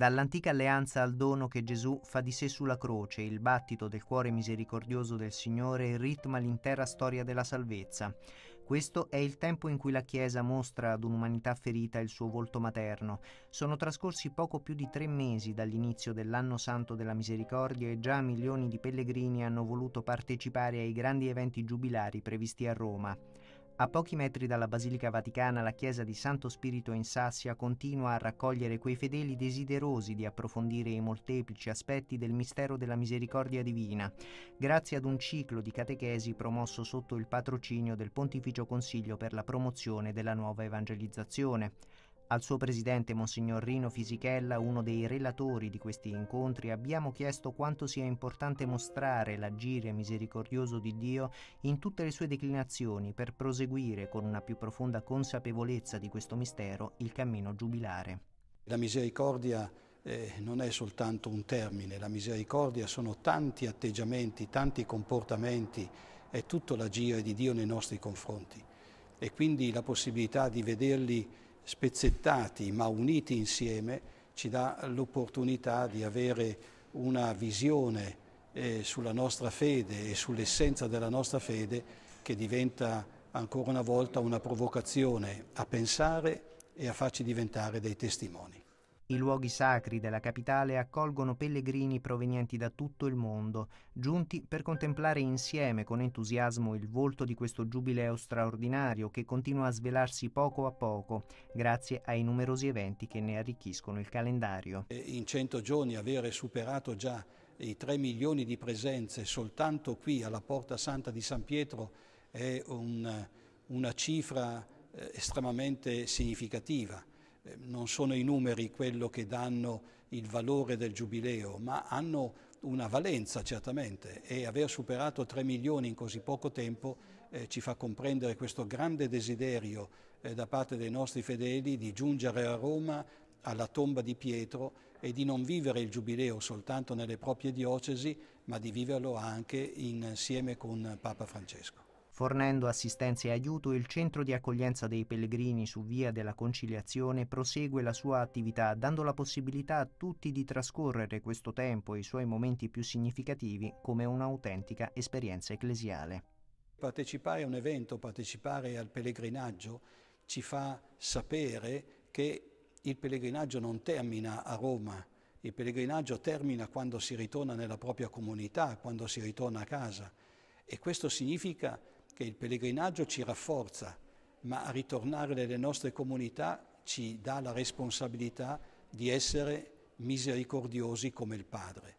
Dall'antica alleanza al dono che Gesù fa di sé sulla croce, il battito del cuore misericordioso del Signore ritma l'intera storia della salvezza. Questo è il tempo in cui la Chiesa mostra ad un'umanità ferita il suo volto materno. Sono trascorsi poco più di tre mesi dall'inizio dell'anno santo della misericordia e già milioni di pellegrini hanno voluto partecipare ai grandi eventi giubilari previsti a Roma. A pochi metri dalla Basilica Vaticana la chiesa di Santo Spirito in Sassia continua a raccogliere quei fedeli desiderosi di approfondire i molteplici aspetti del mistero della misericordia divina, grazie ad un ciclo di catechesi promosso sotto il patrocinio del Pontificio Consiglio per la promozione della nuova evangelizzazione. Al suo presidente, Monsignor Rino Fisichella, uno dei relatori di questi incontri, abbiamo chiesto quanto sia importante mostrare l'agire misericordioso di Dio in tutte le sue declinazioni per proseguire con una più profonda consapevolezza di questo mistero il cammino giubilare. La misericordia eh, non è soltanto un termine, la misericordia sono tanti atteggiamenti, tanti comportamenti, è tutto l'agire di Dio nei nostri confronti e quindi la possibilità di vederli spezzettati ma uniti insieme, ci dà l'opportunità di avere una visione eh, sulla nostra fede e sull'essenza della nostra fede che diventa ancora una volta una provocazione a pensare e a farci diventare dei testimoni. I luoghi sacri della capitale accolgono pellegrini provenienti da tutto il mondo, giunti per contemplare insieme con entusiasmo il volto di questo giubileo straordinario che continua a svelarsi poco a poco, grazie ai numerosi eventi che ne arricchiscono il calendario. In cento giorni avere superato già i 3 milioni di presenze soltanto qui alla Porta Santa di San Pietro è un, una cifra eh, estremamente significativa non sono i numeri quello che danno il valore del giubileo, ma hanno una valenza certamente e aver superato 3 milioni in così poco tempo eh, ci fa comprendere questo grande desiderio eh, da parte dei nostri fedeli di giungere a Roma alla tomba di Pietro e di non vivere il giubileo soltanto nelle proprie diocesi, ma di viverlo anche insieme con Papa Francesco. Fornendo assistenza e aiuto, il centro di accoglienza dei pellegrini su Via della Conciliazione prosegue la sua attività dando la possibilità a tutti di trascorrere questo tempo e i suoi momenti più significativi come un'autentica esperienza ecclesiale. Partecipare a un evento, partecipare al pellegrinaggio ci fa sapere che il pellegrinaggio non termina a Roma, il pellegrinaggio termina quando si ritorna nella propria comunità, quando si ritorna a casa e questo significa che il pellegrinaggio ci rafforza, ma a ritornare nelle nostre comunità ci dà la responsabilità di essere misericordiosi come il Padre.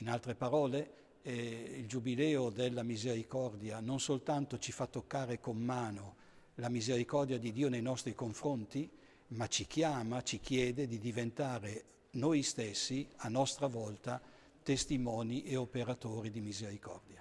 In altre parole, eh, il giubileo della misericordia non soltanto ci fa toccare con mano la misericordia di Dio nei nostri confronti, ma ci chiama, ci chiede di diventare noi stessi, a nostra volta, testimoni e operatori di misericordia.